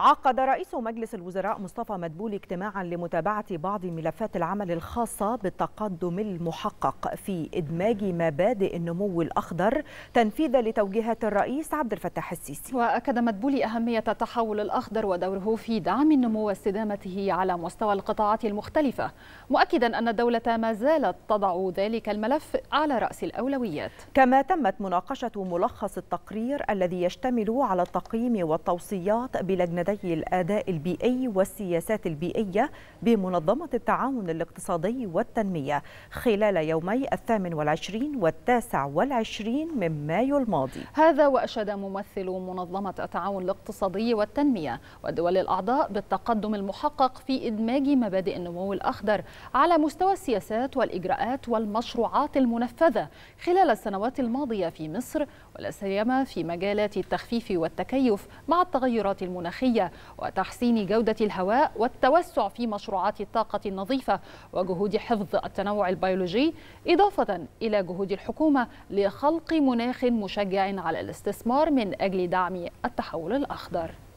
عقد رئيس مجلس الوزراء مصطفى مدبولي اجتماعا لمتابعة بعض ملفات العمل الخاصة بالتقدم المحقق في إدماج مبادئ النمو الأخضر تنفيذا لتوجيهات الرئيس عبد الفتاح السيسي وأكد مدبولي أهمية التحول الأخضر ودوره في دعم النمو واستدامته على مستوى القطاعات المختلفة مؤكدا أن الدولة ما زالت تضع ذلك الملف على رأس الأولويات كما تمت مناقشة ملخص التقرير الذي يشتمل على التقييم والتوصيات بلجنة لدي الاداء البيئي والسياسات البيئيه بمنظمه التعاون الاقتصادي والتنميه خلال يومي الثامن والعشرين والتاسع والعشرين من مايو الماضي هذا واشاد ممثل منظمه التعاون الاقتصادي والتنميه والدول الاعضاء بالتقدم المحقق في ادماج مبادئ النمو الاخضر على مستوى السياسات والاجراءات والمشروعات المنفذه خلال السنوات الماضيه في مصر ولا سيما في مجالات التخفيف والتكيف مع التغيرات المناخيه الجوية وتحسين جودة الهواء والتوسع في مشروعات الطاقة النظيفة وجهود حفظ التنوع البيولوجي إضافة إلى جهود الحكومة لخلق مناخ مشجع على الاستثمار من أجل دعم التحول الأخضر